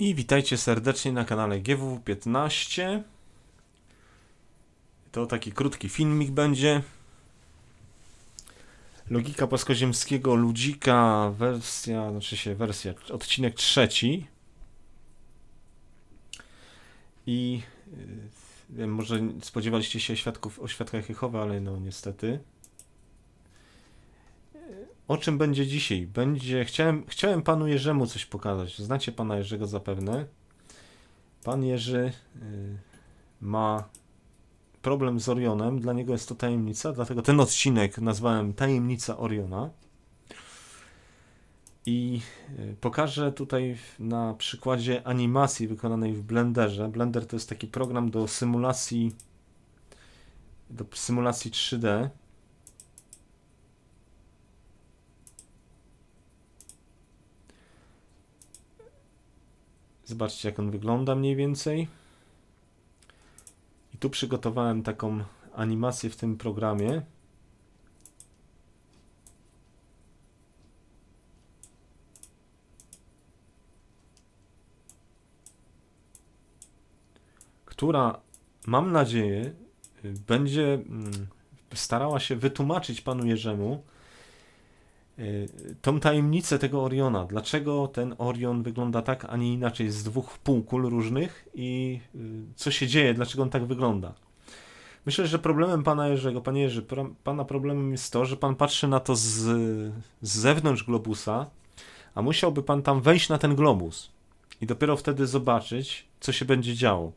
I witajcie serdecznie na kanale GW15. To taki krótki filmik będzie. Logika płaskoziemskiego ludzika, wersja, znaczy się wersja, odcinek trzeci. I y, może spodziewaliście się świadków o świadkach Jehowy, ale no niestety o czym będzie dzisiaj? Będzie... Chciałem, chciałem panu Jerzemu coś pokazać. Znacie pana Jerzego zapewne. Pan Jerzy y, ma problem z Orionem. Dla niego jest to tajemnica, dlatego ten odcinek nazwałem Tajemnica Oriona. I y, pokażę tutaj na przykładzie animacji wykonanej w Blenderze. Blender to jest taki program do symulacji do symulacji 3D. Zobaczcie, jak on wygląda mniej więcej. I tu przygotowałem taką animację w tym programie. Która, mam nadzieję, y, będzie mm, starała się wytłumaczyć panu Jerzemu, Y, tą tajemnicę tego Oriona. Dlaczego ten Orion wygląda tak, a nie inaczej z dwóch półkul różnych i y, co się dzieje, dlaczego on tak wygląda. Myślę, że problemem pana Jerzego, panie Jerzy, pana problemem jest to, że pan patrzy na to z, z zewnątrz globusa, a musiałby pan tam wejść na ten globus i dopiero wtedy zobaczyć, co się będzie działo.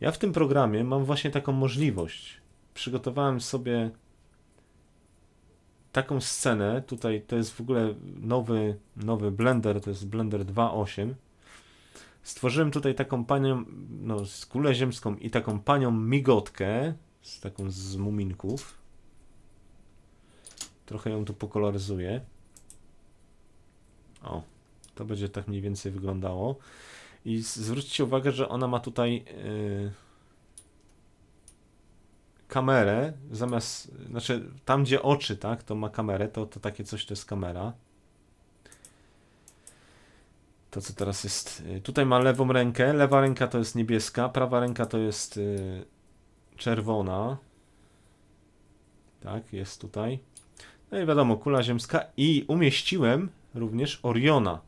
Ja w tym programie mam właśnie taką możliwość. Przygotowałem sobie taką scenę, tutaj to jest w ogóle nowy, nowy Blender, to jest Blender 2.8. Stworzyłem tutaj taką panią, no z kulę ziemską i taką panią migotkę, z taką z muminków. Trochę ją tu pokoloryzuję. O, to będzie tak mniej więcej wyglądało. I zwróćcie uwagę, że ona ma tutaj... Yy, kamerę, zamiast, znaczy tam gdzie oczy, tak, to ma kamerę, to, to takie coś to jest kamera. To co teraz jest, y, tutaj ma lewą rękę, lewa ręka to jest niebieska, prawa ręka to jest y, czerwona. Tak, jest tutaj. No i wiadomo, kula ziemska i umieściłem również Oriona.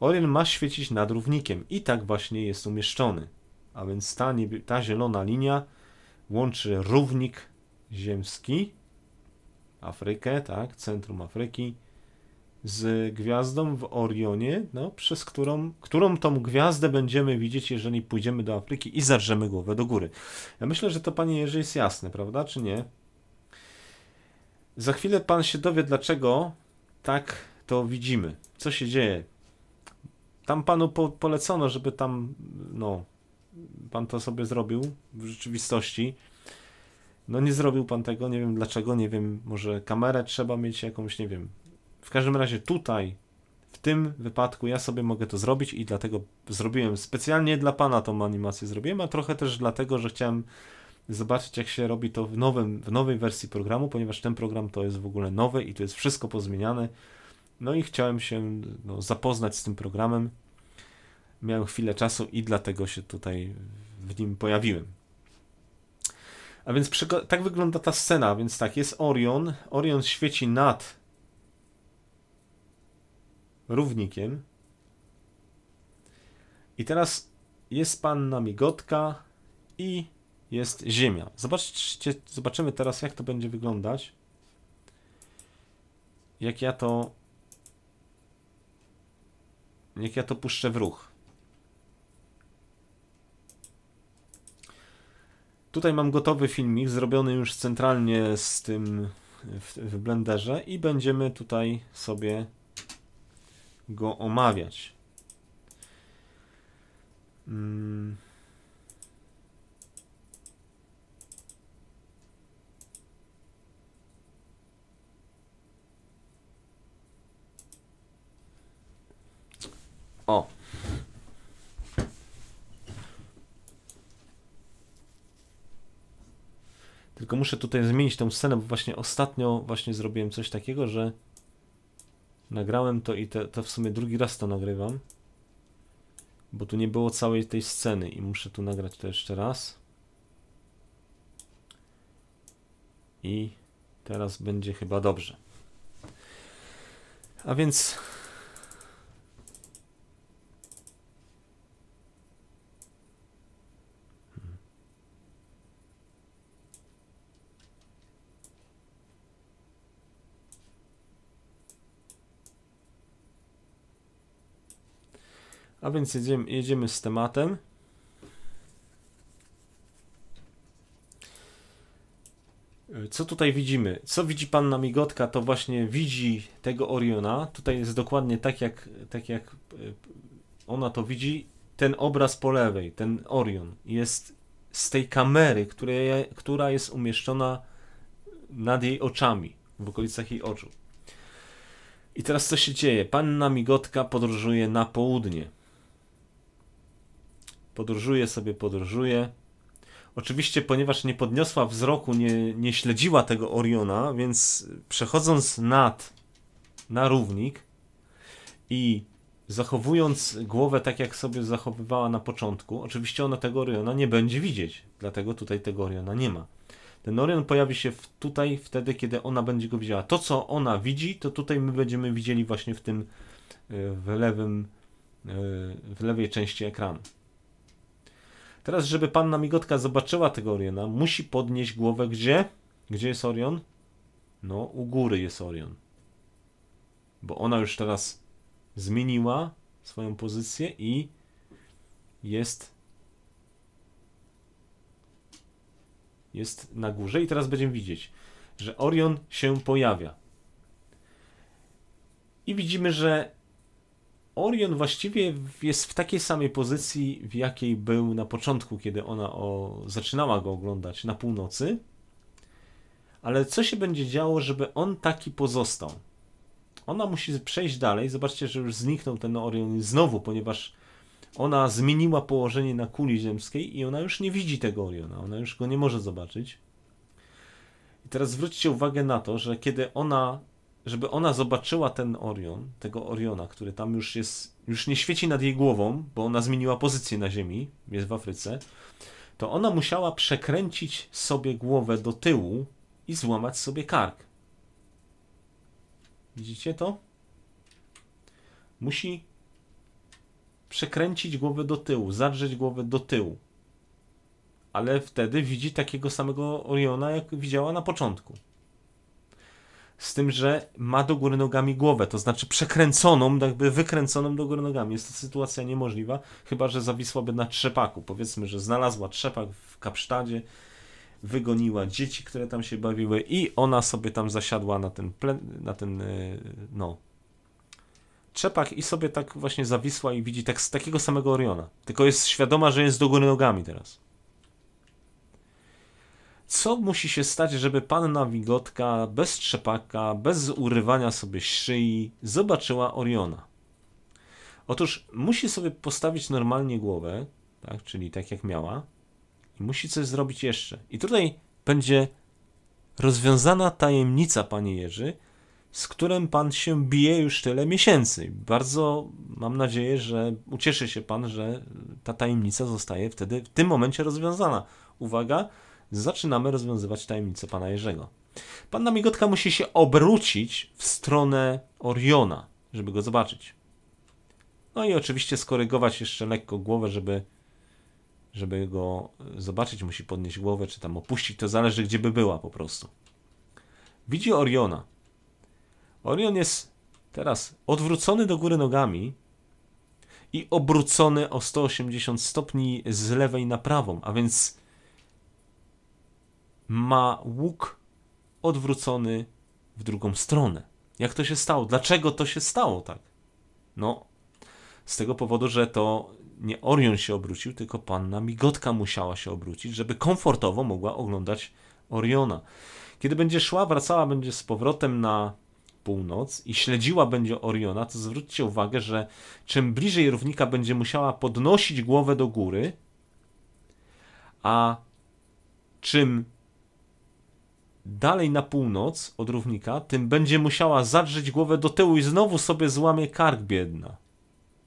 Orion ma świecić nad równikiem i tak właśnie jest umieszczony. A więc ta, ta zielona linia łączy równik ziemski, Afrykę, tak, centrum Afryki, z gwiazdą w Orionie, no, przez którą, którą tą gwiazdę będziemy widzieć, jeżeli pójdziemy do Afryki i zarżemy głowę do góry. Ja myślę, że to panie Jerzy jest jasne, prawda, czy nie? Za chwilę pan się dowie, dlaczego tak to widzimy. Co się dzieje? Tam panu po polecono, żeby tam, no, pan to sobie zrobił w rzeczywistości. No nie zrobił pan tego, nie wiem dlaczego, nie wiem, może kamerę trzeba mieć jakąś, nie wiem. W każdym razie tutaj, w tym wypadku ja sobie mogę to zrobić i dlatego zrobiłem, specjalnie dla pana tą animację zrobiłem, a trochę też dlatego, że chciałem zobaczyć jak się robi to w, nowym, w nowej wersji programu, ponieważ ten program to jest w ogóle nowy i tu jest wszystko pozmieniane. No i chciałem się no, zapoznać z tym programem, miałem chwilę czasu i dlatego się tutaj w nim pojawiłem. A więc tak wygląda ta scena, więc tak, jest Orion, Orion świeci nad równikiem i teraz jest panna migotka i jest ziemia. Zobaczcie, zobaczymy teraz jak to będzie wyglądać. Jak ja to jak ja to puszczę w ruch. Tutaj mam gotowy filmik, zrobiony już centralnie z tym w, w blenderze i będziemy tutaj sobie go omawiać. Mm. O. Tylko muszę tutaj zmienić tą scenę, bo właśnie ostatnio właśnie zrobiłem coś takiego, że nagrałem to i to w sumie drugi raz to nagrywam. Bo tu nie było całej tej sceny i muszę tu nagrać to jeszcze raz. I teraz będzie chyba dobrze. A więc A więc jedziemy, jedziemy z tematem. E, co tutaj widzimy? Co widzi panna Migotka? To właśnie widzi tego Oriona. Tutaj jest dokładnie tak jak, tak jak e, ona to widzi. Ten obraz po lewej, ten Orion, jest z tej kamery, która jest umieszczona nad jej oczami, w okolicach jej oczu. I teraz co się dzieje? Panna Migotka podróżuje na południe. Podróżuje sobie, podróżuje. Oczywiście, ponieważ nie podniosła wzroku, nie, nie śledziła tego Oriona, więc przechodząc nad, na równik i zachowując głowę tak, jak sobie zachowywała na początku, oczywiście ona tego Oriona nie będzie widzieć, dlatego tutaj tego Oriona nie ma. Ten Orion pojawi się tutaj wtedy, kiedy ona będzie go widziała. To, co ona widzi, to tutaj my będziemy widzieli właśnie w tym e, w lewym, e, w lewej części ekranu. Teraz, żeby panna Migotka zobaczyła tego Oriona, musi podnieść głowę gdzie? Gdzie jest Orion? No, u góry jest Orion. Bo ona już teraz zmieniła swoją pozycję i jest jest na górze i teraz będziemy widzieć, że Orion się pojawia. I widzimy, że Orion właściwie jest w takiej samej pozycji, w jakiej był na początku, kiedy ona o, zaczynała go oglądać na północy. Ale co się będzie działo, żeby on taki pozostał? Ona musi przejść dalej. Zobaczcie, że już zniknął ten Orion znowu, ponieważ ona zmieniła położenie na kuli ziemskiej i ona już nie widzi tego Oriona. Ona już go nie może zobaczyć. I teraz zwróćcie uwagę na to, że kiedy ona żeby ona zobaczyła ten Orion, tego Oriona, który tam już jest, już nie świeci nad jej głową, bo ona zmieniła pozycję na Ziemi, jest w Afryce, to ona musiała przekręcić sobie głowę do tyłu i złamać sobie kark. Widzicie to? Musi przekręcić głowę do tyłu, zadrzeć głowę do tyłu. Ale wtedy widzi takiego samego Oriona, jak widziała na początku z tym, że ma do góry nogami głowę, to znaczy przekręconą, jakby wykręconą do góry nogami. Jest to sytuacja niemożliwa, chyba że zawisłaby na trzepaku. Powiedzmy, że znalazła trzepak w kapsztadzie, wygoniła dzieci, które tam się bawiły i ona sobie tam zasiadła na ten, na ten y, no, trzepak i sobie tak właśnie zawisła i widzi tak, z takiego samego Oriona. Tylko jest świadoma, że jest do góry nogami teraz co musi się stać, żeby panna Wigotka bez trzepaka, bez urywania sobie szyi zobaczyła Oriona? Otóż musi sobie postawić normalnie głowę, tak, czyli tak jak miała, i musi coś zrobić jeszcze. I tutaj będzie rozwiązana tajemnica, panie Jerzy, z którym pan się bije już tyle miesięcy. Bardzo mam nadzieję, że ucieszy się pan, że ta tajemnica zostaje wtedy w tym momencie rozwiązana. Uwaga, zaczynamy rozwiązywać tajemnicę pana Jerzego. Panna Migotka musi się obrócić w stronę Oriona, żeby go zobaczyć. No i oczywiście skorygować jeszcze lekko głowę, żeby, żeby go zobaczyć. Musi podnieść głowę, czy tam opuścić. To zależy, gdzie by była po prostu. Widzi Oriona. Orion jest teraz odwrócony do góry nogami i obrócony o 180 stopni z lewej na prawą, a więc ma łuk odwrócony w drugą stronę. Jak to się stało? Dlaczego to się stało tak? No, z tego powodu, że to nie Orion się obrócił, tylko panna Migotka musiała się obrócić, żeby komfortowo mogła oglądać Oriona. Kiedy będzie szła, wracała będzie z powrotem na północ i śledziła będzie Oriona, to zwróćcie uwagę, że czym bliżej równika będzie musiała podnosić głowę do góry, a czym dalej na północ od równika, tym będzie musiała zadrzeć głowę do tyłu i znowu sobie złamie kark biedna.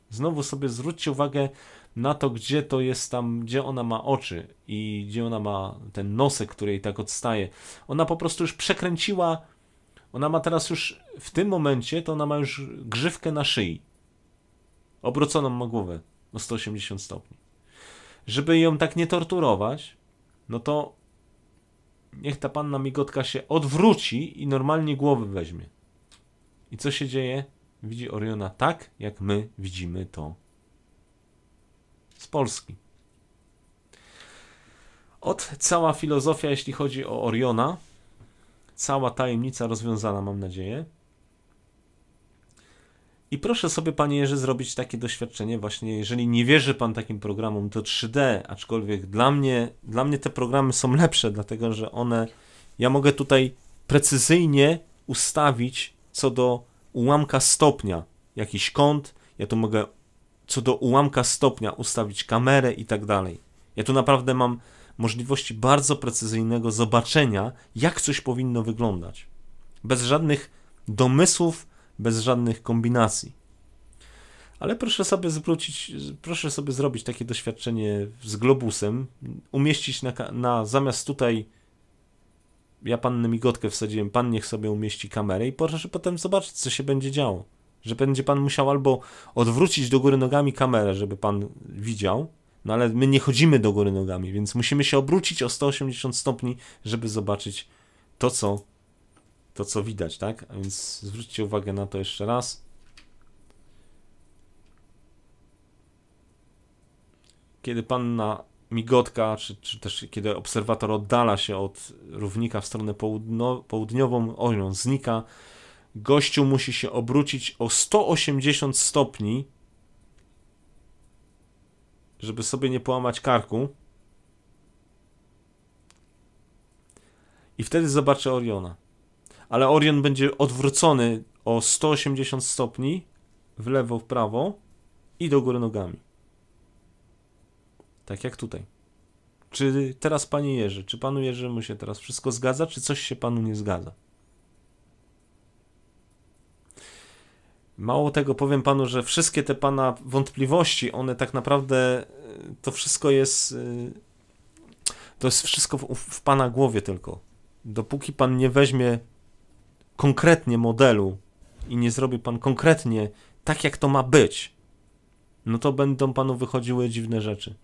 Znowu sobie zwróćcie uwagę na to, gdzie to jest tam, gdzie ona ma oczy i gdzie ona ma ten nosek, który jej tak odstaje. Ona po prostu już przekręciła, ona ma teraz już, w tym momencie, to ona ma już grzywkę na szyi. Obróconą ma głowę o 180 stopni. Żeby ją tak nie torturować, no to niech ta panna migotka się odwróci i normalnie głowy weźmie. I co się dzieje? Widzi Oriona tak, jak my widzimy to z Polski. Od cała filozofia, jeśli chodzi o Oriona, cała tajemnica rozwiązana, mam nadzieję. I proszę sobie, panie Jerzy, zrobić takie doświadczenie właśnie, jeżeli nie wierzy pan takim programom to 3D, aczkolwiek dla mnie, dla mnie te programy są lepsze, dlatego że one, ja mogę tutaj precyzyjnie ustawić co do ułamka stopnia jakiś kąt, ja tu mogę co do ułamka stopnia ustawić kamerę i tak dalej. Ja tu naprawdę mam możliwości bardzo precyzyjnego zobaczenia, jak coś powinno wyglądać. Bez żadnych domysłów, bez żadnych kombinacji. Ale proszę sobie zwrócić, proszę sobie zrobić takie doświadczenie z globusem, umieścić na, na zamiast tutaj ja pannę migotkę wsadziłem, pan niech sobie umieści kamerę i proszę potem zobaczyć, co się będzie działo. Że będzie pan musiał albo odwrócić do góry nogami kamerę, żeby pan widział, no ale my nie chodzimy do góry nogami, więc musimy się obrócić o 180 stopni, żeby zobaczyć to, co to, co widać, tak? A więc zwróćcie uwagę na to jeszcze raz. Kiedy panna migotka, czy, czy też kiedy obserwator oddala się od równika w stronę południową, on znika, gościu musi się obrócić o 180 stopni, żeby sobie nie połamać karku. I wtedy zobaczę Oriona ale Orion będzie odwrócony o 180 stopni w lewo, w prawo i do góry nogami. Tak jak tutaj. Czy teraz panie Jerzy, czy panu mu się teraz wszystko zgadza, czy coś się panu nie zgadza? Mało tego, powiem panu, że wszystkie te pana wątpliwości, one tak naprawdę, e, to wszystko jest, e, to jest wszystko w, w pana głowie tylko. Dopóki pan nie weźmie konkretnie modelu i nie zrobi pan konkretnie tak, jak to ma być, no to będą panu wychodziły dziwne rzeczy.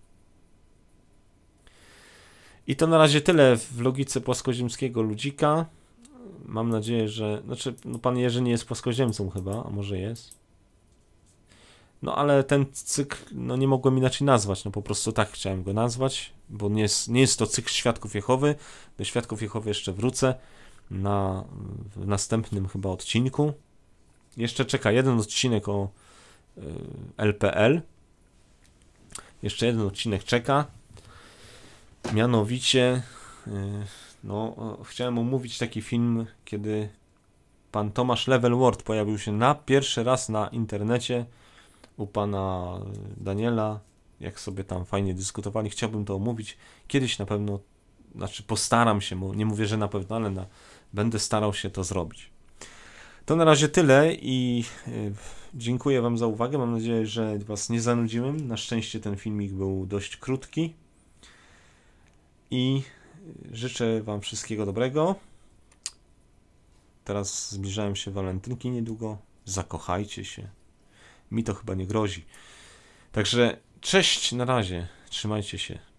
I to na razie tyle w logice płaskoziemskiego ludzika. Mam nadzieję, że. Znaczy, no pan Jerzy nie jest płaskoziemcą chyba, a może jest. No ale ten cykl, no nie mogłem inaczej nazwać, no po prostu tak chciałem go nazwać, bo nie jest, nie jest to cykl Świadków Jehowy, do Świadków Jehowy jeszcze wrócę na w następnym chyba odcinku. Jeszcze czeka jeden odcinek o LPL. E, Jeszcze jeden odcinek czeka. Mianowicie, e, no, chciałem omówić taki film, kiedy pan Tomasz Levelward pojawił się na pierwszy raz na internecie u pana Daniela. Jak sobie tam fajnie dyskutowali, chciałbym to omówić. Kiedyś na pewno, znaczy postaram się, nie mówię, że na pewno, ale na, będę starał się to zrobić. To na razie tyle i y, dziękuję Wam za uwagę. Mam nadzieję, że Was nie zanudziłem. Na szczęście ten filmik był dość krótki. I y, życzę Wam wszystkiego dobrego. Teraz zbliżają się walentynki niedługo. Zakochajcie się. Mi to chyba nie grozi. Także cześć, na razie. Trzymajcie się.